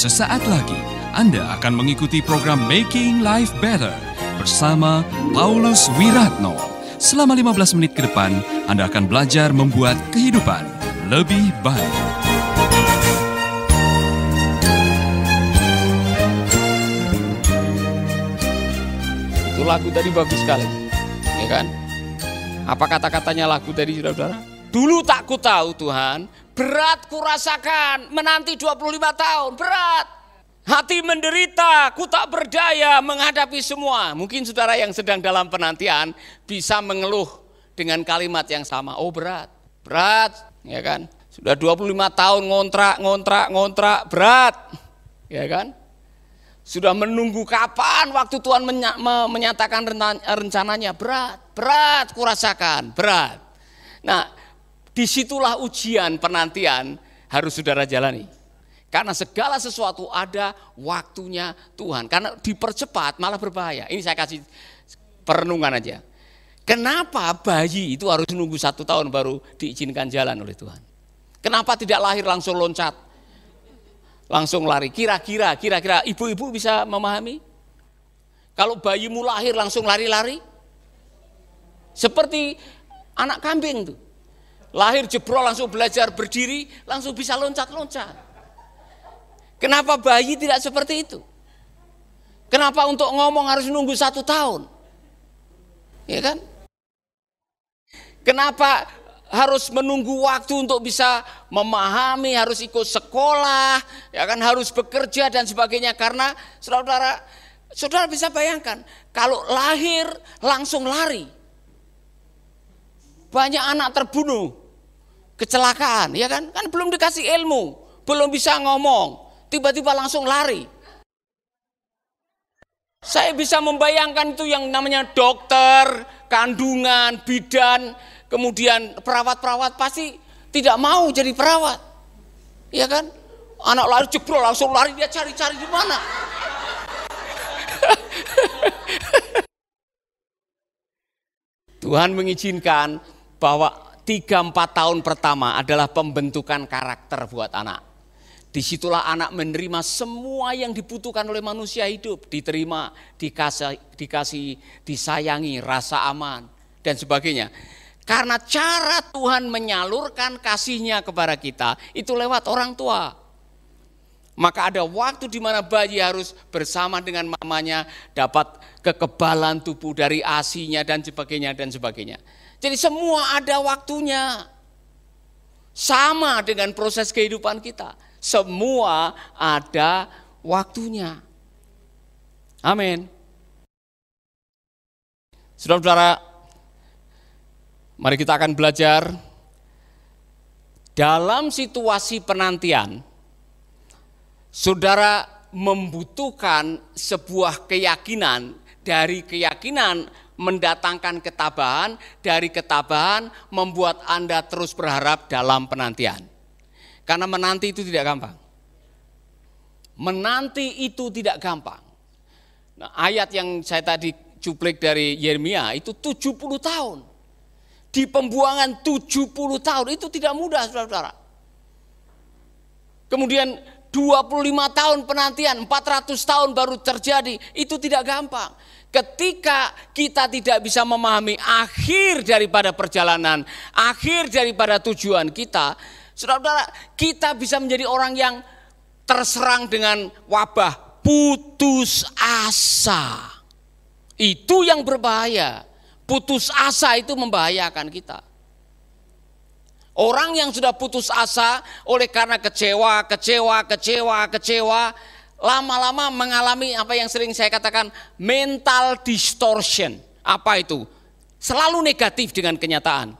Sesaat lagi Anda akan mengikuti program Making Life Better bersama Paulus Wiratno. Selama 15 menit ke depan, Anda akan belajar membuat kehidupan lebih baik. Itu lagu tadi bagus sekali, ya kan? Apa kata-katanya lagu tadi, saudara-saudara? Dulu tak ku tahu Tuhan, berat ku rasakan menanti 25 tahun, berat. Hati menderita, ku tak berdaya menghadapi semua. Mungkin saudara yang sedang dalam penantian bisa mengeluh dengan kalimat yang sama, oh berat, berat, ya kan? Sudah 25 tahun ngontrak, ngontrak, ngontrak, berat, ya kan? Sudah menunggu kapan waktu Tuhan menyatakan rencananya, berat, berat, ku rasakan, berat. Nah, Disitulah ujian penantian harus saudara jalani. Karena segala sesuatu ada waktunya Tuhan. Karena dipercepat malah berbahaya. Ini saya kasih perenungan aja. Kenapa bayi itu harus nunggu satu tahun baru diizinkan jalan oleh Tuhan? Kenapa tidak lahir langsung loncat? Langsung lari. Kira-kira, kira-kira ibu-ibu bisa memahami? Kalau bayimu lahir langsung lari-lari? Seperti anak kambing tuh. Lahir jebrol langsung belajar berdiri, langsung bisa loncat-loncat. Kenapa bayi tidak seperti itu? Kenapa untuk ngomong harus nunggu satu tahun? Ya kan? Kenapa harus menunggu waktu untuk bisa memahami, harus ikut sekolah, ya kan harus bekerja dan sebagainya karena saudara-saudara saudara bisa bayangkan kalau lahir langsung lari. Banyak anak terbunuh kecelakaan, ya kan? Kan belum dikasih ilmu, belum bisa ngomong, tiba-tiba langsung lari. Saya bisa membayangkan itu yang namanya dokter, kandungan, bidan, kemudian perawat-perawat pasti tidak mau jadi perawat. Ya kan? Anak lari jebrol langsung lari dia cari-cari di mana? Tuhan mengizinkan bahwa Tiga empat tahun pertama adalah pembentukan karakter buat anak. Disitulah anak menerima semua yang dibutuhkan oleh manusia hidup. Diterima, dikasih, dikasih disayangi, rasa aman, dan sebagainya. Karena cara Tuhan menyalurkan kasihnya kepada kita itu lewat orang tua. Maka ada waktu di mana bayi harus bersama dengan mamanya dapat kekebalan tubuh dari asinya dan sebagainya dan sebagainya. Jadi semua ada waktunya. Sama dengan proses kehidupan kita. Semua ada waktunya. Amin. Saudara-saudara, mari kita akan belajar dalam situasi penantian. Saudara membutuhkan sebuah keyakinan dari keyakinan mendatangkan ketabahan, dari ketabahan membuat Anda terus berharap dalam penantian. Karena menanti itu tidak gampang. Menanti itu tidak gampang. Nah, ayat yang saya tadi cuplik dari Yeremia itu 70 tahun. Di pembuangan 70 tahun itu tidak mudah saudara-saudara. Kemudian 25 tahun penantian, 400 tahun baru terjadi, itu tidak gampang ketika kita tidak bisa memahami akhir daripada perjalanan, akhir daripada tujuan kita, saudara-saudara, kita bisa menjadi orang yang terserang dengan wabah putus asa. Itu yang berbahaya. Putus asa itu membahayakan kita. Orang yang sudah putus asa oleh karena kecewa, kecewa, kecewa, kecewa, lama-lama mengalami apa yang sering saya katakan mental distortion. Apa itu? Selalu negatif dengan kenyataan.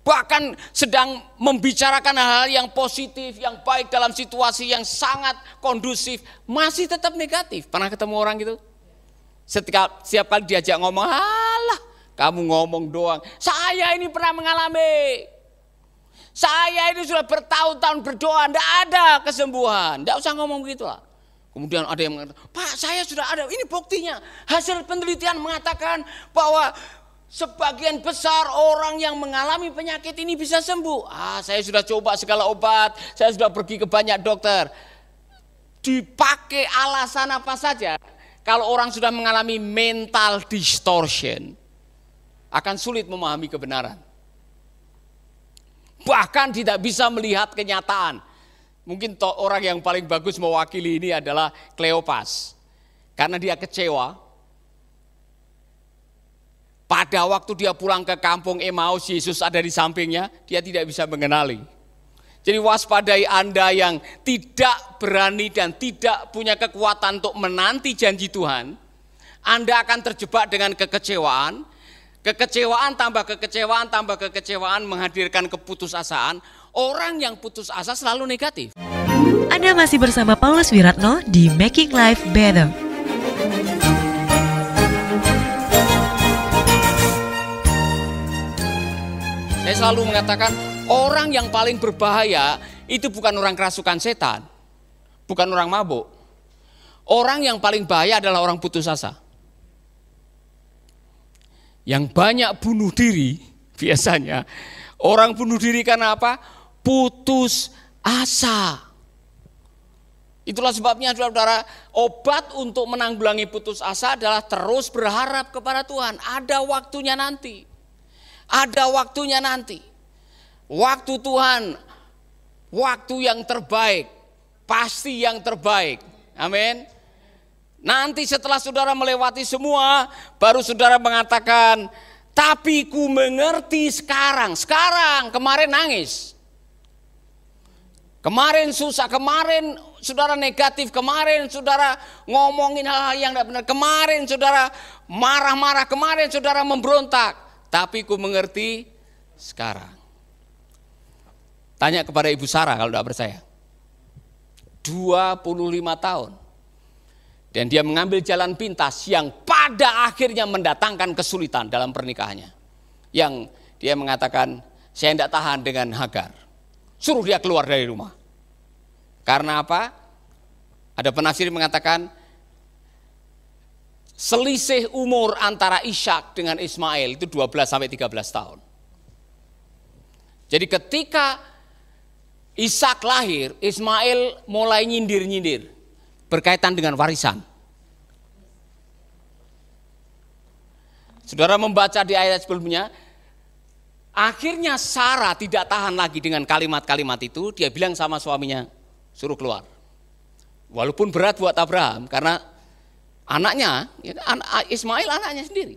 Bahkan sedang membicarakan hal-hal yang positif, yang baik dalam situasi yang sangat kondusif, masih tetap negatif. Pernah ketemu orang gitu? Setiap, setiap kali diajak ngomong, alah kamu ngomong doang. Saya ini pernah mengalami saya ini sudah bertahun-tahun berdoa, tidak ada kesembuhan. Tidak usah ngomong begitu lah. Kemudian ada yang mengatakan, Pak saya sudah ada, ini buktinya. Hasil penelitian mengatakan bahwa sebagian besar orang yang mengalami penyakit ini bisa sembuh. Ah, saya sudah coba segala obat, saya sudah pergi ke banyak dokter. Dipakai alasan apa saja, kalau orang sudah mengalami mental distortion, akan sulit memahami kebenaran bahkan tidak bisa melihat kenyataan. Mungkin to, orang yang paling bagus mewakili ini adalah Kleopas. Karena dia kecewa. Pada waktu dia pulang ke kampung Emmaus, Yesus ada di sampingnya, dia tidak bisa mengenali. Jadi waspadai Anda yang tidak berani dan tidak punya kekuatan untuk menanti janji Tuhan. Anda akan terjebak dengan kekecewaan, Kekecewaan tambah kekecewaan tambah kekecewaan menghadirkan keputusasaan. Orang yang putus asa selalu negatif. Anda masih bersama Paulus Wiratno di Making Life Better. Saya selalu mengatakan orang yang paling berbahaya itu bukan orang kerasukan setan, bukan orang mabuk. Orang yang paling bahaya adalah orang putus asa yang banyak bunuh diri biasanya orang bunuh diri karena apa? Putus asa. Itulah sebabnya saudara obat untuk menanggulangi putus asa adalah terus berharap kepada Tuhan. Ada waktunya nanti. Ada waktunya nanti. Waktu Tuhan, waktu yang terbaik, pasti yang terbaik. Amin. Nanti setelah saudara melewati semua, baru saudara mengatakan, tapi ku mengerti sekarang. Sekarang, kemarin nangis. Kemarin susah, kemarin saudara negatif, kemarin saudara ngomongin hal-hal yang tidak benar, kemarin saudara marah-marah, kemarin saudara memberontak. Tapi ku mengerti sekarang. Tanya kepada Ibu Sarah kalau tidak percaya. 25 tahun dan dia mengambil jalan pintas yang pada akhirnya mendatangkan kesulitan dalam pernikahannya. Yang dia mengatakan, saya tidak tahan dengan Hagar. Suruh dia keluar dari rumah. Karena apa? Ada penafsir mengatakan, selisih umur antara Ishak dengan Ismail itu 12 sampai 13 tahun. Jadi ketika Ishak lahir, Ismail mulai nyindir-nyindir berkaitan dengan warisan. Saudara membaca di ayat sebelumnya, akhirnya Sarah tidak tahan lagi dengan kalimat-kalimat itu, dia bilang sama suaminya, suruh keluar. Walaupun berat buat Abraham, karena anaknya, ya, Ismail anaknya sendiri.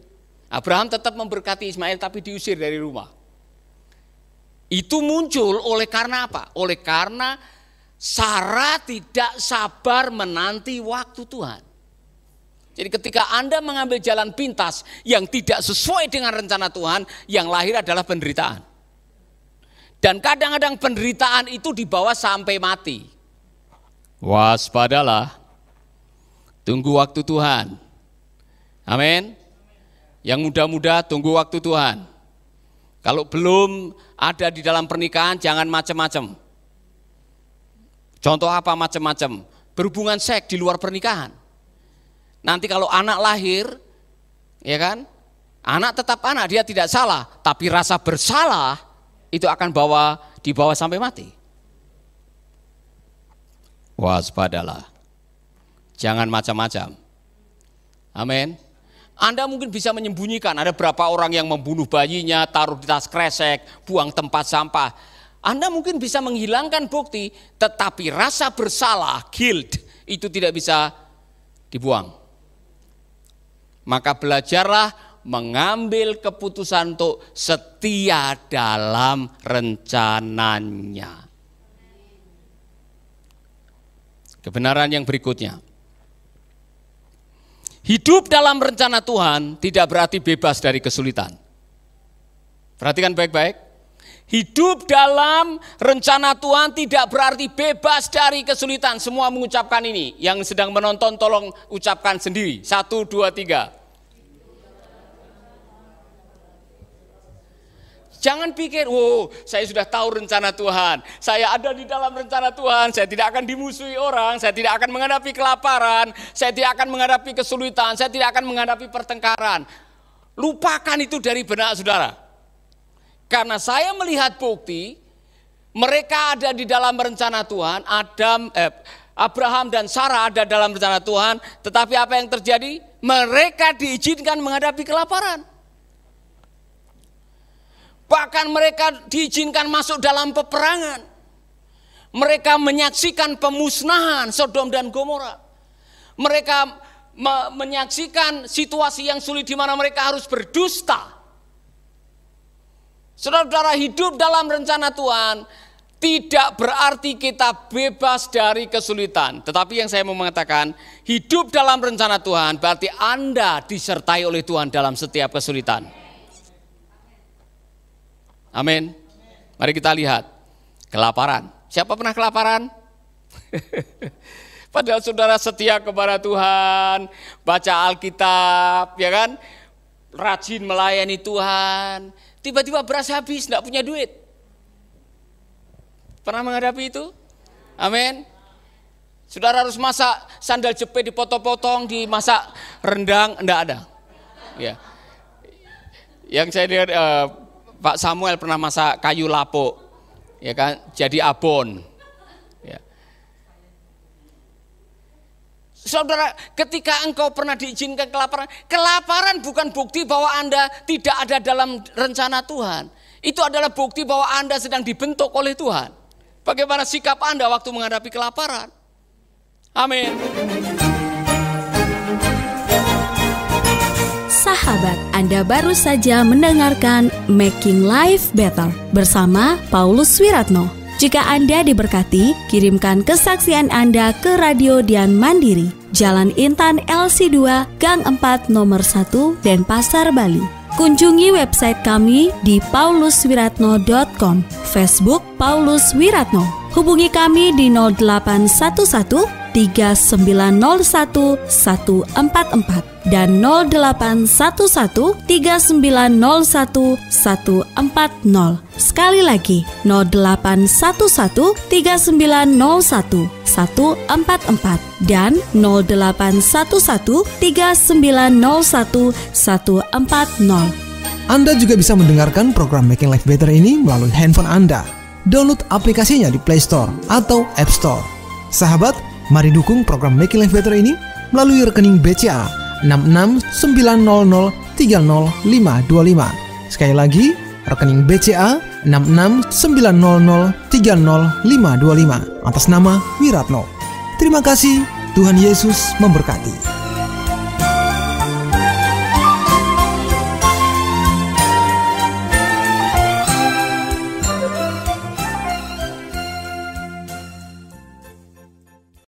Abraham tetap memberkati Ismail tapi diusir dari rumah. Itu muncul oleh karena apa? Oleh karena Sarah tidak sabar menanti waktu Tuhan. Jadi ketika Anda mengambil jalan pintas yang tidak sesuai dengan rencana Tuhan, yang lahir adalah penderitaan. Dan kadang-kadang penderitaan itu dibawa sampai mati. Waspadalah. Tunggu waktu Tuhan. Amin. Yang muda-muda tunggu waktu Tuhan. Kalau belum ada di dalam pernikahan jangan macam-macam. Contoh apa macam-macam? Berhubungan seks di luar pernikahan. Nanti kalau anak lahir, ya kan? Anak tetap anak, dia tidak salah, tapi rasa bersalah itu akan bawa dibawa sampai mati. Waspadalah. Jangan macam-macam. Amin. Anda mungkin bisa menyembunyikan, ada berapa orang yang membunuh bayinya, taruh di tas kresek, buang tempat sampah anda mungkin bisa menghilangkan bukti, tetapi rasa bersalah, guilt, itu tidak bisa dibuang. Maka belajarlah mengambil keputusan untuk setia dalam rencananya. Kebenaran yang berikutnya. Hidup dalam rencana Tuhan tidak berarti bebas dari kesulitan. Perhatikan baik-baik. Hidup dalam rencana Tuhan tidak berarti bebas dari kesulitan. Semua mengucapkan ini. Yang sedang menonton tolong ucapkan sendiri. Satu, dua, tiga. Jangan pikir, oh saya sudah tahu rencana Tuhan. Saya ada di dalam rencana Tuhan. Saya tidak akan dimusuhi orang. Saya tidak akan menghadapi kelaparan. Saya tidak akan menghadapi kesulitan. Saya tidak akan menghadapi pertengkaran. Lupakan itu dari benak saudara. Karena saya melihat bukti mereka ada di dalam rencana Tuhan, Adam eh, Abraham dan Sarah ada dalam rencana Tuhan, tetapi apa yang terjadi? Mereka diizinkan menghadapi kelaparan. Bahkan mereka diizinkan masuk dalam peperangan. Mereka menyaksikan pemusnahan Sodom dan Gomora. Mereka me menyaksikan situasi yang sulit di mana mereka harus berdusta Saudara-saudara hidup dalam rencana Tuhan tidak berarti kita bebas dari kesulitan. Tetapi yang saya mau mengatakan, hidup dalam rencana Tuhan berarti Anda disertai oleh Tuhan dalam setiap kesulitan. Amin. Mari kita lihat. Kelaparan. Siapa pernah kelaparan? Padahal saudara setia kepada Tuhan, baca Alkitab, ya kan? Rajin melayani Tuhan, Tiba-tiba beras habis, tidak punya duit. Pernah menghadapi itu? Amin. Sudah harus masak sandal jepit dipotong-potong, dimasak rendang, enggak ada. Ya. Yang saya lihat uh, Pak Samuel pernah masak kayu lapuk, ya kan? Jadi abon. Saudara, ketika engkau pernah diizinkan kelaparan, kelaparan bukan bukti bahwa Anda tidak ada dalam rencana Tuhan. Itu adalah bukti bahwa Anda sedang dibentuk oleh Tuhan. Bagaimana sikap Anda waktu menghadapi kelaparan? Amin. Sahabat, Anda baru saja mendengarkan Making Life Better bersama Paulus Wiratno. Jika Anda diberkati, kirimkan kesaksian Anda ke Radio Dian Mandiri, Jalan Intan LC2, Gang 4, Nomor 1, Pasar Bali. Kunjungi website kami di pauluswiratno.com, Facebook Paulus Wiratno. Hubungi kami di 0811 0811 3901 144 dan 0811 3901 140. Sekali lagi 0811 3901 144 dan 0811 3901 140. Anda juga bisa mendengarkan program Making Life Better ini melalui handphone Anda. Download aplikasinya di Play Store atau App Store. Sahabat, Mari dukung program Making Life Better ini melalui rekening BCA 6690030525 Sekali lagi, rekening BCA 6690030525 atas nama Wiratno. Terima kasih, Tuhan Yesus memberkati.